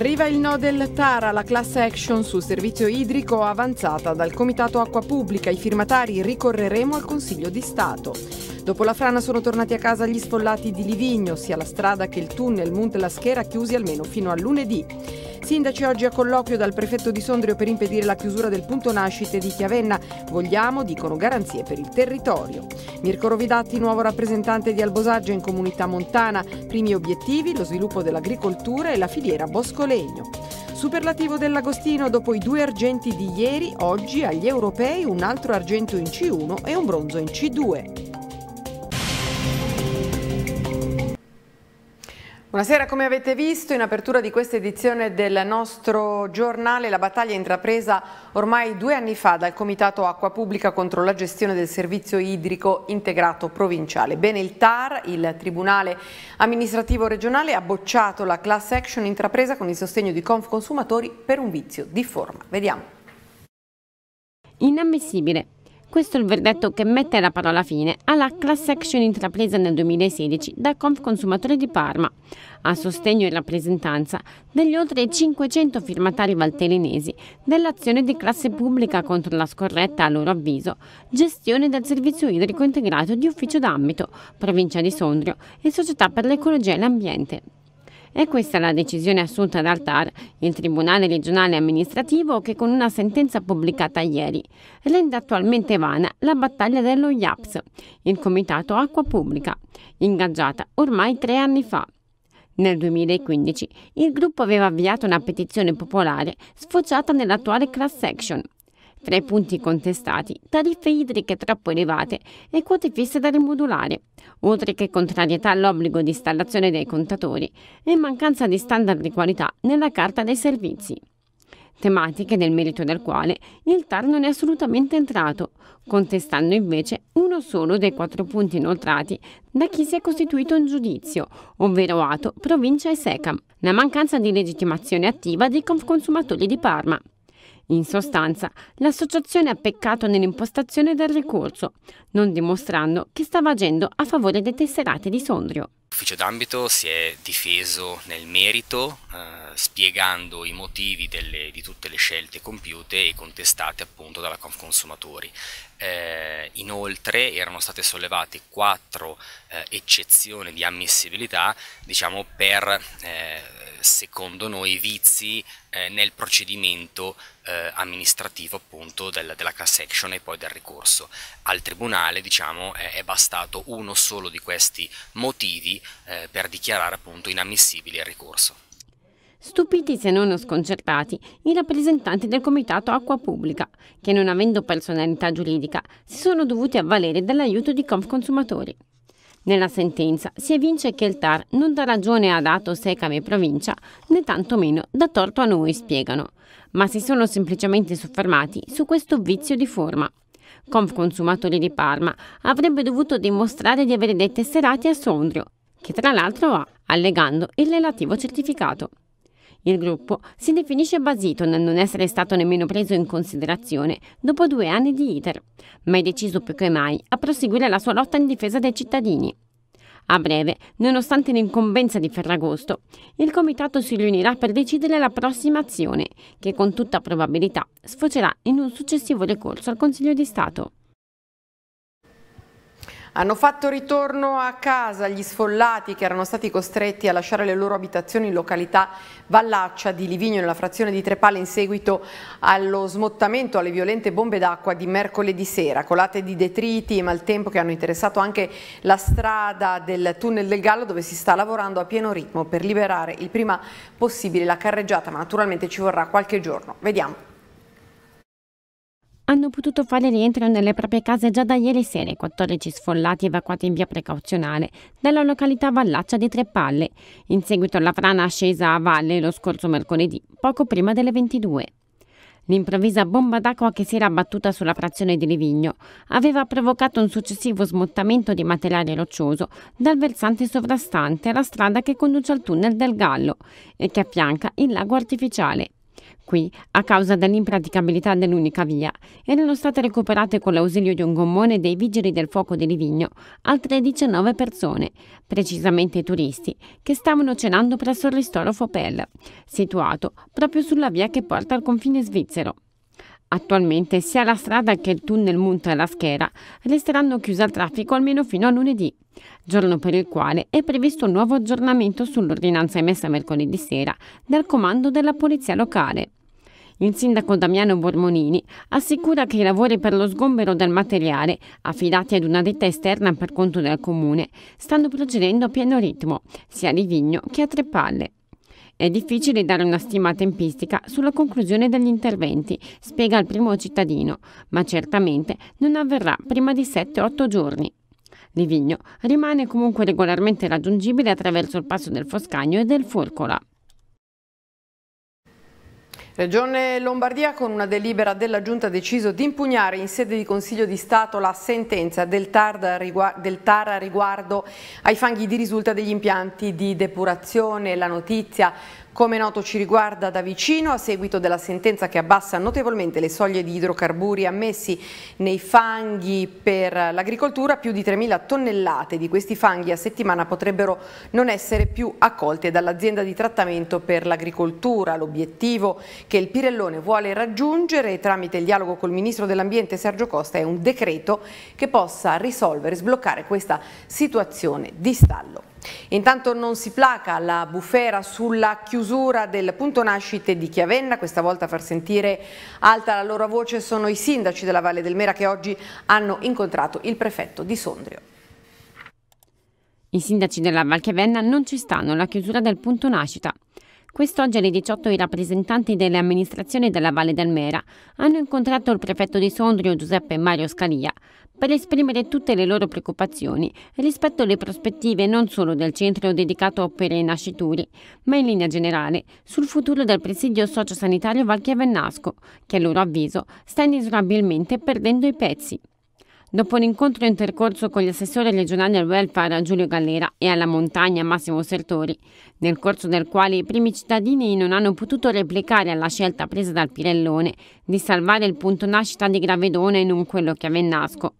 Arriva il no del Tara, la class action sul servizio idrico avanzata dal Comitato Acqua Pubblica. I firmatari ricorreremo al Consiglio di Stato. Dopo la frana sono tornati a casa gli sfollati di Livigno, sia la strada che il tunnel Monte Laschera chiusi almeno fino a lunedì. Sindaci oggi a colloquio dal prefetto di Sondrio per impedire la chiusura del punto nascite di Chiavenna. Vogliamo, dicono, garanzie per il territorio. Mirko Rovidatti, nuovo rappresentante di Albosaggio in comunità montana. Primi obiettivi, lo sviluppo dell'agricoltura e la filiera bosco-legno. Superlativo dell'Agostino, dopo i due argenti di ieri, oggi agli europei un altro argento in C1 e un bronzo in C2. Buonasera, come avete visto in apertura di questa edizione del nostro giornale la battaglia intrapresa ormai due anni fa dal Comitato Acqua Pubblica contro la gestione del servizio idrico integrato provinciale. Bene il TAR, il Tribunale Amministrativo Regionale, ha bocciato la class action intrapresa con il sostegno di Conf Consumatori per un vizio di forma. Vediamo. Inammissibile. Questo è il verdetto che mette la parola fine alla class action intrapresa nel 2016 da Conf Confconsumatori di Parma, a sostegno e rappresentanza degli oltre 500 firmatari valtellinesi dell'azione di classe pubblica contro la scorretta, a loro avviso, gestione del servizio idrico integrato di ufficio d'ambito, provincia di Sondrio e società per l'ecologia e l'ambiente, è questa la decisione assunta dal TAR, il Tribunale regionale amministrativo, che con una sentenza pubblicata ieri rende attualmente vana la battaglia dello IAPS, il Comitato Acqua Pubblica, ingaggiata ormai tre anni fa. Nel 2015 il gruppo aveva avviato una petizione popolare sfociata nell'attuale class action tra i punti contestati, tariffe idriche troppo elevate e quote fisse da rimodulare, oltre che contrarietà all'obbligo di installazione dei contatori e mancanza di standard di qualità nella carta dei servizi tematiche nel merito del quale il TAR non è assolutamente entrato, contestando invece uno solo dei quattro punti inoltrati da chi si è costituito in giudizio, ovvero Ato, Provincia e Secam, la mancanza di legittimazione attiva dei consumatori di Parma. In sostanza, l'associazione ha peccato nell'impostazione del ricorso, non dimostrando che stava agendo a favore dei tesserati di Sondrio. L'ufficio d'ambito si è difeso nel merito, eh, spiegando i motivi delle, di tutte le scelte compiute e contestate appunto dalla Confconsumatori. Eh, Inoltre erano state sollevate quattro eh, eccezioni di ammissibilità, diciamo per eh, secondo noi vizi eh, nel procedimento eh, amministrativo appunto del, della class action e poi del ricorso. Al tribunale diciamo è bastato uno solo di questi motivi eh, per dichiarare appunto inammissibile il ricorso. Stupiti se non sconcertati i rappresentanti del Comitato Acqua Pubblica, che non avendo personalità giuridica si sono dovuti avvalere dell'aiuto di Confconsumatori. Nella sentenza si evince che il TAR non dà ragione ad Ato Secame provincia, né tantomeno dà torto a noi, spiegano, ma si sono semplicemente soffermati su questo vizio di forma. Confconsumatori di Parma avrebbe dovuto dimostrare di avere dei tesserati a Sondrio, che tra l'altro ha, allegando il relativo certificato. Il gruppo si definisce basito nel non essere stato nemmeno preso in considerazione dopo due anni di iter, ma è deciso più che mai a proseguire la sua lotta in difesa dei cittadini. A breve, nonostante l'incombenza di Ferragosto, il comitato si riunirà per decidere la prossima azione, che con tutta probabilità sfocerà in un successivo ricorso al Consiglio di Stato. Hanno fatto ritorno a casa gli sfollati che erano stati costretti a lasciare le loro abitazioni in località Vallaccia di Livigno nella frazione di Trepale in seguito allo smottamento alle violente bombe d'acqua di mercoledì sera, colate di detriti e maltempo che hanno interessato anche la strada del tunnel del Gallo dove si sta lavorando a pieno ritmo per liberare il prima possibile la carreggiata, ma naturalmente ci vorrà qualche giorno. Vediamo hanno potuto fare rientro nelle proprie case già da ieri sera 14 sfollati evacuati in via precauzionale dalla località Vallaccia di Tre Palle, in seguito alla frana scesa a valle lo scorso mercoledì, poco prima delle 22. L'improvvisa bomba d'acqua che si era abbattuta sulla frazione di Livigno aveva provocato un successivo smottamento di materiale roccioso dal versante sovrastante alla strada che conduce al tunnel del Gallo e che affianca il lago artificiale qui a causa dell'impraticabilità dell'unica via erano state recuperate con l'ausilio di un gommone dei vigili del fuoco di Livigno altre 19 persone, precisamente turisti, che stavano cenando presso il ristoro Fopel, situato proprio sulla via che porta al confine svizzero. Attualmente sia la strada che il tunnel Munta e la Schera resteranno chiusi al traffico almeno fino a lunedì, giorno per il quale è previsto un nuovo aggiornamento sull'ordinanza emessa mercoledì sera dal comando della polizia locale. Il sindaco Damiano Bormonini assicura che i lavori per lo sgombero del materiale, affidati ad una ditta esterna per conto del comune, stanno procedendo a pieno ritmo, sia a Livigno che a Trepalle. È difficile dare una stima tempistica sulla conclusione degli interventi, spiega il primo cittadino, ma certamente non avverrà prima di 7-8 giorni. Livigno rimane comunque regolarmente raggiungibile attraverso il passo del Foscagno e del Forcola. Regione Lombardia con una delibera della Giunta ha deciso di impugnare in sede di Consiglio di Stato la sentenza del TAR, del TAR riguardo ai fanghi di risulta degli impianti di depurazione. La notizia come noto ci riguarda da vicino, a seguito della sentenza che abbassa notevolmente le soglie di idrocarburi ammessi nei fanghi per l'agricoltura, più di 3.000 tonnellate di questi fanghi a settimana potrebbero non essere più accolte dall'azienda di trattamento per l'agricoltura. L'obiettivo che il Pirellone vuole raggiungere tramite il dialogo col Ministro dell'Ambiente Sergio Costa è un decreto che possa risolvere e sbloccare questa situazione di stallo. Intanto non si placa la bufera sulla chiusura del punto nascite di Chiavenna, questa volta a far sentire alta la loro voce sono i sindaci della Valle del Mera che oggi hanno incontrato il prefetto di Sondrio. I sindaci della Valchiavenna non ci stanno alla chiusura del punto nascita. Quest'oggi alle 18 i rappresentanti delle amministrazioni della Valle del Mera hanno incontrato il prefetto di Sondrio Giuseppe Mario Scalia per esprimere tutte le loro preoccupazioni rispetto alle prospettive non solo del centro dedicato a opere nascituri, ma in linea generale sul futuro del presidio sociosanitario Valchia Vennasco, che a loro avviso sta inesorabilmente perdendo i pezzi. Dopo un incontro intercorso con gli assessori regionali al welfare Giulio Gallera e alla montagna Massimo Sertori, nel corso del quale i primi cittadini non hanno potuto replicare alla scelta presa dal Pirellone di salvare il punto nascita di Gravedone e non quello che Avennasco.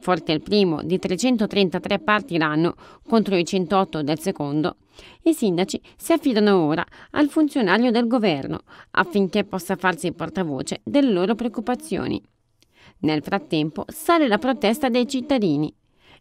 Forte il primo, di 333 parti l'anno contro i 108 del secondo, i sindaci si affidano ora al funzionario del governo affinché possa farsi portavoce delle loro preoccupazioni. Nel frattempo sale la protesta dei cittadini.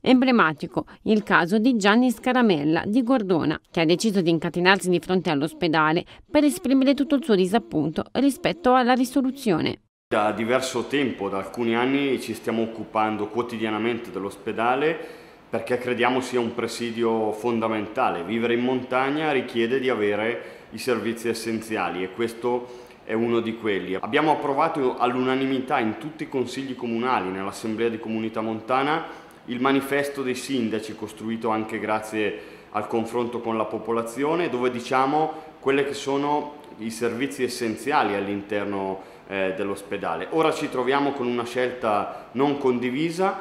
Emblematico il caso di Gianni Scaramella di Gordona, che ha deciso di incatenarsi di fronte all'ospedale per esprimere tutto il suo disappunto rispetto alla risoluzione. Da diverso tempo, da alcuni anni, ci stiamo occupando quotidianamente dell'ospedale perché crediamo sia un presidio fondamentale. Vivere in montagna richiede di avere i servizi essenziali e questo è uno di quelli. Abbiamo approvato all'unanimità in tutti i consigli comunali, nell'assemblea di comunità montana, il manifesto dei sindaci costruito anche grazie al confronto con la popolazione dove diciamo quelli che sono i servizi essenziali all'interno eh, dell'ospedale. Ora ci troviamo con una scelta non condivisa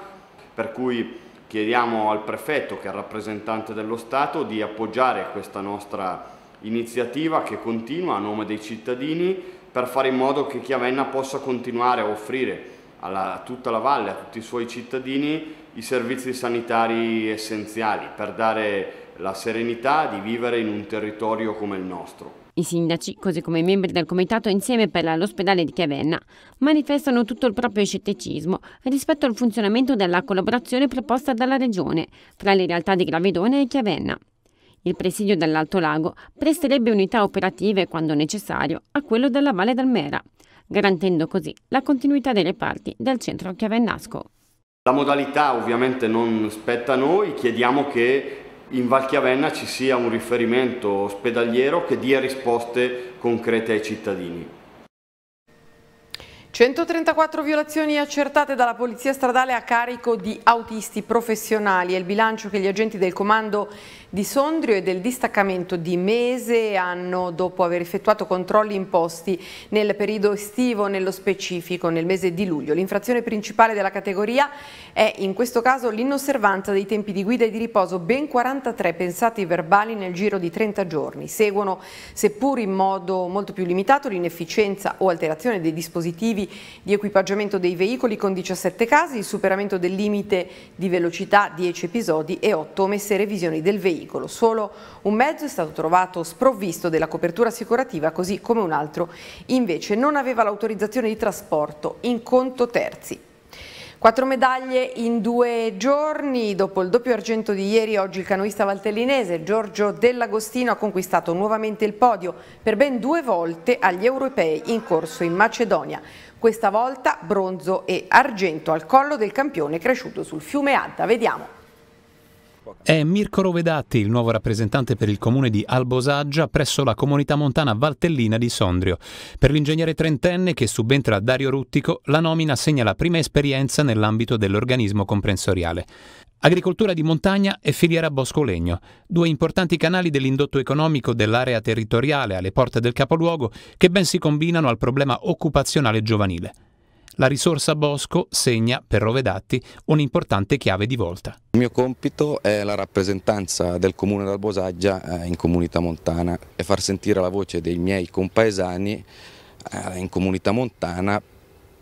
per cui chiediamo al prefetto che è il rappresentante dello Stato di appoggiare questa nostra iniziativa che continua a nome dei cittadini per fare in modo che Chiavenna possa continuare a offrire alla, a tutta la valle, a tutti i suoi cittadini, i servizi sanitari essenziali per dare la serenità di vivere in un territorio come il nostro. I sindaci, così come i membri del comitato insieme per l'ospedale di Chiavenna, manifestano tutto il proprio scetticismo rispetto al funzionamento della collaborazione proposta dalla Regione tra le realtà di Gravedone e Chiavenna. Il presidio dell'Alto Lago presterebbe unità operative, quando necessario, a quello della Valle d'Almera, garantendo così la continuità dei reparti del centro chiavennasco. La modalità ovviamente non spetta a noi, chiediamo che in Val Chiavenna ci sia un riferimento ospedaliero che dia risposte concrete ai cittadini. 134 violazioni accertate dalla Polizia Stradale a carico di autisti professionali è il bilancio che gli agenti del comando di Sondrio e del distaccamento di Mese e anno dopo aver effettuato controlli imposti nel periodo estivo, nello specifico nel mese di luglio. L'infrazione principale della categoria è in questo caso l'inosservanza dei tempi di guida e di riposo, ben 43 pensati verbali nel giro di 30 giorni. Seguono, seppur in modo molto più limitato, l'inefficienza o alterazione dei dispositivi di equipaggiamento dei veicoli con 17 casi, il superamento del limite di velocità 10 episodi e 8 omesse revisioni del veicolo pericolo. Solo un mezzo è stato trovato sprovvisto della copertura assicurativa, così come un altro invece non aveva l'autorizzazione di trasporto in conto terzi. Quattro medaglie in due giorni, dopo il doppio argento di ieri, oggi il canoista valtellinese Giorgio Dell'Agostino ha conquistato nuovamente il podio per ben due volte agli europei in corso in Macedonia. Questa volta bronzo e argento al collo del campione cresciuto sul fiume Adda. Vediamo. È Mirko Rovedatti, il nuovo rappresentante per il comune di Albosaggia presso la comunità montana Valtellina di Sondrio. Per l'ingegnere trentenne che subentra a Dario Ruttico, la nomina segna la prima esperienza nell'ambito dell'organismo comprensoriale. Agricoltura di montagna e filiera bosco-legno, due importanti canali dell'indotto economico dell'area territoriale alle porte del capoluogo che ben si combinano al problema occupazionale giovanile. La risorsa Bosco segna per Rovedatti un'importante chiave di volta. Il mio compito è la rappresentanza del comune d'Albosaggia eh, in comunità montana e far sentire la voce dei miei compaesani eh, in comunità montana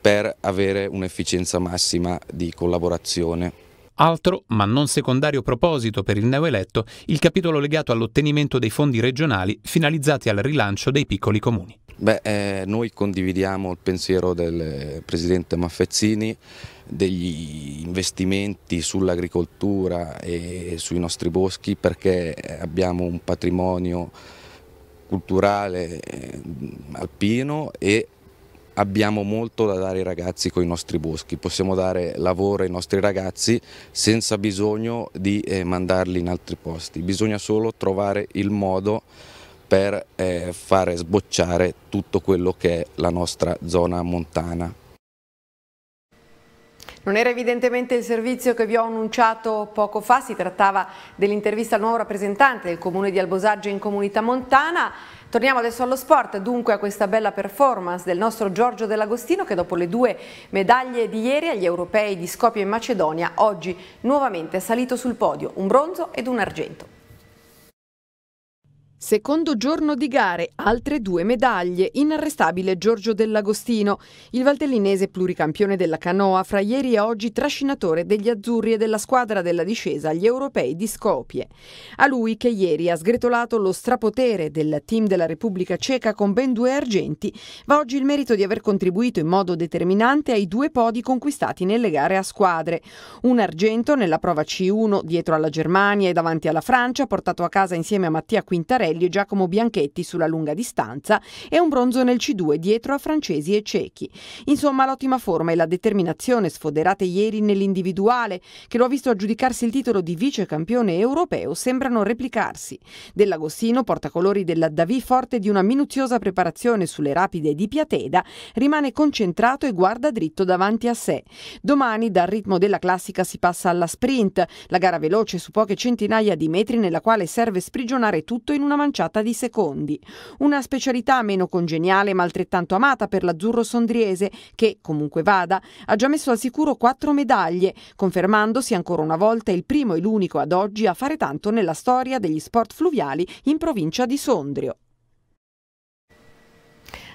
per avere un'efficienza massima di collaborazione. Altro, ma non secondario proposito per il neoeletto, il capitolo legato all'ottenimento dei fondi regionali finalizzati al rilancio dei piccoli comuni. Beh, eh, noi condividiamo il pensiero del Presidente Maffezzini degli investimenti sull'agricoltura e sui nostri boschi perché eh, abbiamo un patrimonio culturale eh, alpino e abbiamo molto da dare ai ragazzi con i nostri boschi, possiamo dare lavoro ai nostri ragazzi senza bisogno di eh, mandarli in altri posti, bisogna solo trovare il modo per eh, fare sbocciare tutto quello che è la nostra zona montana. Non era evidentemente il servizio che vi ho annunciato poco fa, si trattava dell'intervista al nuovo rappresentante del comune di Albosaggio in comunità montana. Torniamo adesso allo sport, dunque a questa bella performance del nostro Giorgio Dell'Agostino che dopo le due medaglie di ieri agli europei di Scopia e Macedonia oggi nuovamente è salito sul podio, un bronzo ed un argento. Secondo giorno di gare, altre due medaglie. Inarrestabile Giorgio Dell'Agostino, il valtellinese pluricampione della canoa, fra ieri e oggi trascinatore degli azzurri e della squadra della discesa agli europei di Scopie. A lui che ieri ha sgretolato lo strapotere del team della Repubblica Ceca con ben due argenti, va oggi il merito di aver contribuito in modo determinante ai due podi conquistati nelle gare a squadre. Un argento nella prova C1 dietro alla Germania e davanti alla Francia, portato a casa insieme a Mattia Quintarelli Morbidelli e Giacomo Bianchetti sulla lunga distanza e un bronzo nel C2 dietro a francesi e cechi. Insomma, l'ottima forma e la determinazione sfoderate ieri nell'individuale, che lo ha visto aggiudicarsi il titolo di vice campione europeo, sembrano replicarsi. Dell'Agostino, portacolori della Davi forte di una minuziosa preparazione sulle rapide di Piateda, rimane concentrato e guarda dritto davanti a sé. Domani dal ritmo della classica si passa alla sprint, la gara veloce su poche centinaia di metri nella quale serve sprigionare tutto in una maniera manciata di secondi. Una specialità meno congeniale ma altrettanto amata per l'azzurro sondriese che, comunque vada, ha già messo al sicuro quattro medaglie, confermandosi ancora una volta il primo e l'unico ad oggi a fare tanto nella storia degli sport fluviali in provincia di Sondrio.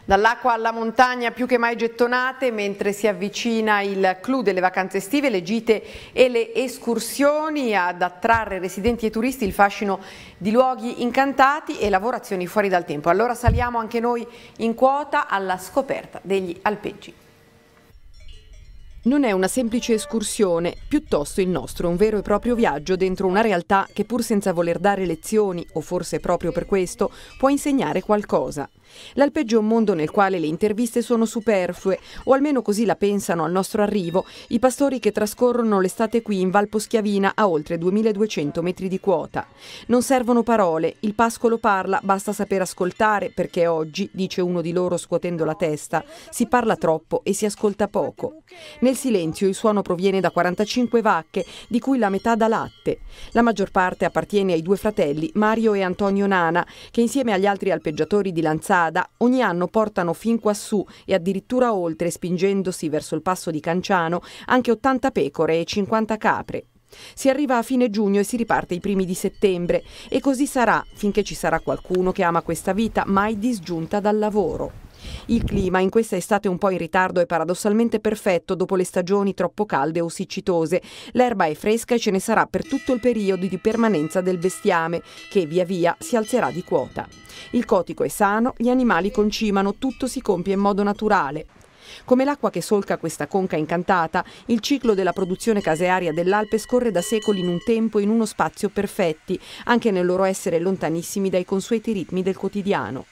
Dall'acqua alla montagna più che mai gettonate, mentre si avvicina il clou delle vacanze estive, le gite e le escursioni ad attrarre residenti e turisti, il fascino di luoghi incantati e lavorazioni fuori dal tempo. Allora saliamo anche noi in quota alla scoperta degli alpeggi. Non è una semplice escursione, piuttosto il nostro è un vero e proprio viaggio dentro una realtà che pur senza voler dare lezioni, o forse proprio per questo, può insegnare qualcosa. L'alpeggio è un mondo nel quale le interviste sono superflue, o almeno così la pensano al nostro arrivo i pastori che trascorrono l'estate qui in Valposchiavina a oltre 2200 metri di quota. Non servono parole, il pascolo parla, basta saper ascoltare perché oggi, dice uno di loro scuotendo la testa, si parla troppo e si ascolta poco. Nel silenzio il suono proviene da 45 vacche, di cui la metà da latte. La maggior parte appartiene ai due fratelli, Mario e Antonio Nana, che insieme agli altri alpeggiatori di Lanzada ogni anno portano fin quassù e addirittura oltre, spingendosi verso il passo di Canciano, anche 80 pecore e 50 capre. Si arriva a fine giugno e si riparte i primi di settembre e così sarà finché ci sarà qualcuno che ama questa vita mai disgiunta dal lavoro. Il clima in questa estate un po' in ritardo è paradossalmente perfetto dopo le stagioni troppo calde o siccitose. L'erba è fresca e ce ne sarà per tutto il periodo di permanenza del bestiame, che via via si alzerà di quota. Il cotico è sano, gli animali concimano, tutto si compie in modo naturale. Come l'acqua che solca questa conca incantata, il ciclo della produzione casearia dell'Alpe scorre da secoli in un tempo e in uno spazio perfetti, anche nel loro essere lontanissimi dai consueti ritmi del quotidiano.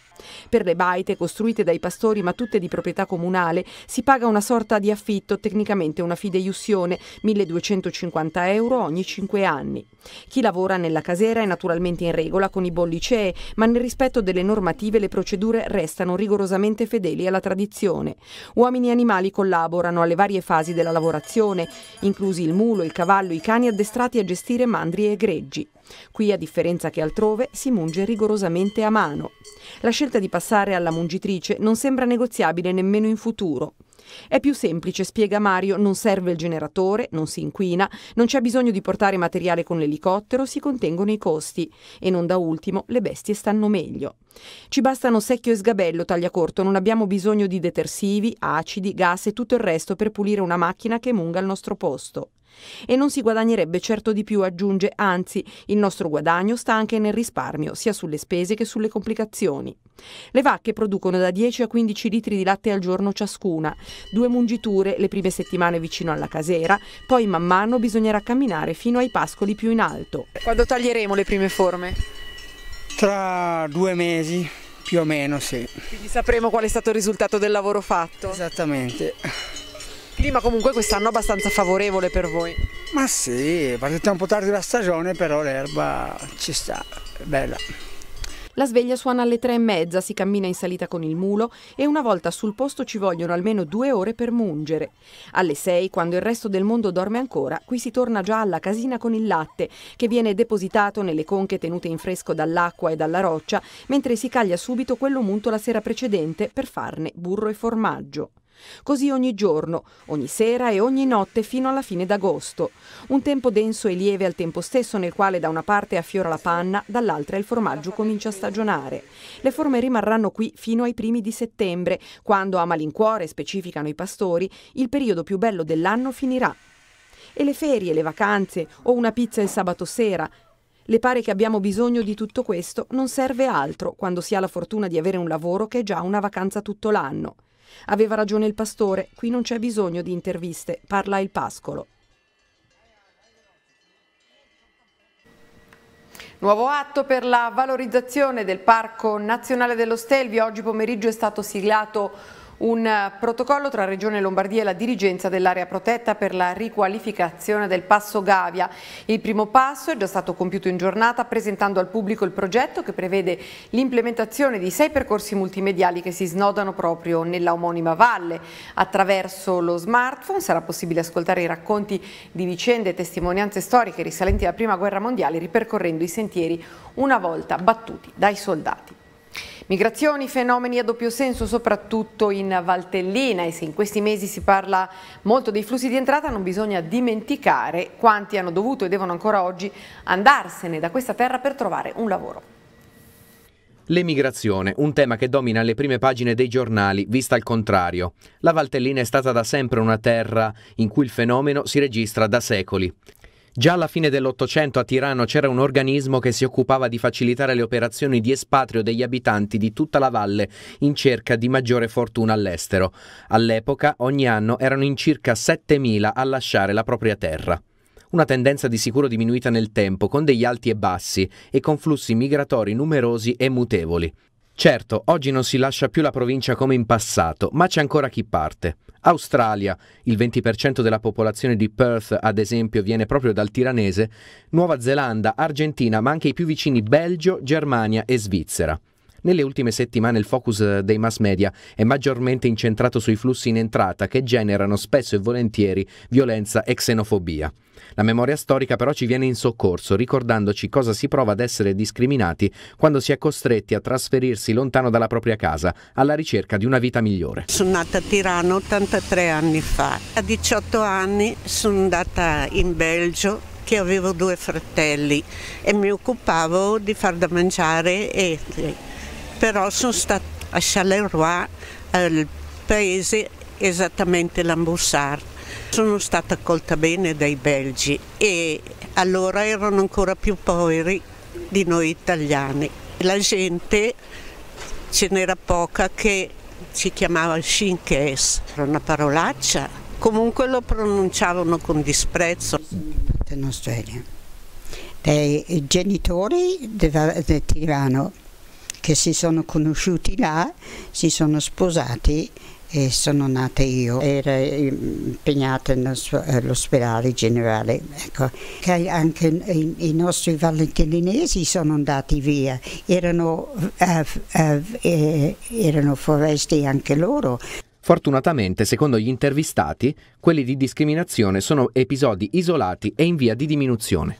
Per le baite costruite dai pastori ma tutte di proprietà comunale si paga una sorta di affitto, tecnicamente una fideiussione, 1250 euro ogni 5 anni. Chi lavora nella casera è naturalmente in regola con i bollicee, ma nel rispetto delle normative le procedure restano rigorosamente fedeli alla tradizione. Uomini e animali collaborano alle varie fasi della lavorazione, inclusi il mulo, il cavallo, i cani addestrati a gestire mandrie e greggi. Qui, a differenza che altrove, si munge rigorosamente a mano. La scelta di passare alla mungitrice non sembra negoziabile nemmeno in futuro. È più semplice, spiega Mario, non serve il generatore, non si inquina, non c'è bisogno di portare materiale con l'elicottero, si contengono i costi e non da ultimo le bestie stanno meglio. Ci bastano secchio e sgabello, taglia corto, non abbiamo bisogno di detersivi, acidi, gas e tutto il resto per pulire una macchina che munga al nostro posto. E non si guadagnerebbe certo di più, aggiunge, anzi, il nostro guadagno sta anche nel risparmio, sia sulle spese che sulle complicazioni. Le vacche producono da 10 a 15 litri di latte al giorno ciascuna, due mungiture le prime settimane vicino alla casera, poi man mano bisognerà camminare fino ai pascoli più in alto. Quando taglieremo le prime forme? Tra due mesi, più o meno, sì. Quindi sapremo qual è stato il risultato del lavoro fatto? Esattamente clima comunque quest'anno abbastanza favorevole per voi. Ma sì, è partita un po' tardi la stagione, però l'erba ci sta, è bella. La sveglia suona alle tre e mezza, si cammina in salita con il mulo e una volta sul posto ci vogliono almeno due ore per mungere. Alle sei, quando il resto del mondo dorme ancora, qui si torna già alla casina con il latte, che viene depositato nelle conche tenute in fresco dall'acqua e dalla roccia, mentre si caglia subito quello munto la sera precedente per farne burro e formaggio. Così ogni giorno, ogni sera e ogni notte fino alla fine d'agosto. Un tempo denso e lieve al tempo stesso nel quale da una parte affiora la panna, dall'altra il formaggio comincia a stagionare. Le forme rimarranno qui fino ai primi di settembre, quando a malincuore, specificano i pastori, il periodo più bello dell'anno finirà. E le ferie, le vacanze o una pizza il sabato sera, le pare che abbiamo bisogno di tutto questo, non serve altro quando si ha la fortuna di avere un lavoro che è già una vacanza tutto l'anno. Aveva ragione il pastore, qui non c'è bisogno di interviste, parla il pascolo. Nuovo atto per la valorizzazione del Parco Nazionale dello Stelvio. Oggi pomeriggio è stato siglato un protocollo tra Regione Lombardia e la dirigenza dell'area protetta per la riqualificazione del Passo Gavia. Il primo passo è già stato compiuto in giornata presentando al pubblico il progetto che prevede l'implementazione di sei percorsi multimediali che si snodano proprio nella omonima valle. Attraverso lo smartphone sarà possibile ascoltare i racconti di vicende e testimonianze storiche risalenti alla Prima Guerra Mondiale ripercorrendo i sentieri una volta battuti dai soldati. Migrazioni, fenomeni a doppio senso soprattutto in Valtellina e se in questi mesi si parla molto dei flussi di entrata non bisogna dimenticare quanti hanno dovuto e devono ancora oggi andarsene da questa terra per trovare un lavoro. L'emigrazione, un tema che domina le prime pagine dei giornali, vista al contrario. La Valtellina è stata da sempre una terra in cui il fenomeno si registra da secoli. Già alla fine dell'Ottocento a Tirano c'era un organismo che si occupava di facilitare le operazioni di espatrio degli abitanti di tutta la valle in cerca di maggiore fortuna all'estero. All'epoca ogni anno erano in circa 7.000 a lasciare la propria terra una tendenza di sicuro diminuita nel tempo, con degli alti e bassi e con flussi migratori numerosi e mutevoli. Certo, oggi non si lascia più la provincia come in passato, ma c'è ancora chi parte. Australia, il 20% della popolazione di Perth ad esempio viene proprio dal tiranese, Nuova Zelanda, Argentina, ma anche i più vicini Belgio, Germania e Svizzera. Nelle ultime settimane il focus dei mass media è maggiormente incentrato sui flussi in entrata che generano spesso e volentieri violenza e xenofobia. La memoria storica però ci viene in soccorso, ricordandoci cosa si prova ad essere discriminati quando si è costretti a trasferirsi lontano dalla propria casa, alla ricerca di una vita migliore. Sono nata a Tirano 83 anni fa. A 18 anni sono andata in Belgio che avevo due fratelli e mi occupavo di far da mangiare e però sono stata a Charleroi, il paese esattamente l'Ambussart sono stata accolta bene dai belgi e allora erano ancora più poveri di noi italiani. La gente ce n'era poca che si chiamava Shinkes, era una parolaccia, comunque lo pronunciavano con disprezzo. In Australia, dei genitori del Tirano che si sono conosciuti là, si sono sposati e sono nata io, era mm, impegnata eh, all'ospedale generale. Ecco. Anche i, nostri valentininesi sono andati via, erano, eh, eh, eh, erano foresti anche loro. Fortunatamente, secondo gli intervistati, quelli di discriminazione sono episodi isolati e in via di diminuzione.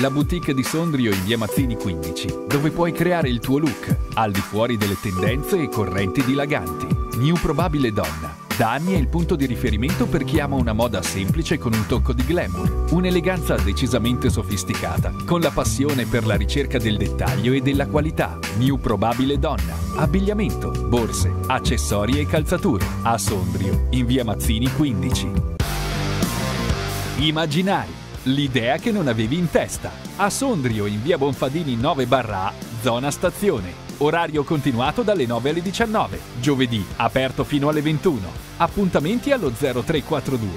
la boutique di Sondrio in via Mazzini 15, dove puoi creare il tuo look, al di fuori delle tendenze e correnti dilaganti. New Probabile Donna. Da anni è il punto di riferimento per chi ama una moda semplice con un tocco di glamour, un'eleganza decisamente sofisticata, con la passione per la ricerca del dettaglio e della qualità. New Probabile Donna, abbigliamento, borse, accessori e calzature. A Sondrio, in via Mazzini 15. Immaginari l'idea che non avevi in testa. A Sondrio in via Bonfadini 9 barra zona stazione. Orario continuato dalle 9 alle 19. Giovedì aperto fino alle 21. Appuntamenti allo 0342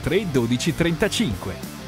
03 12 35.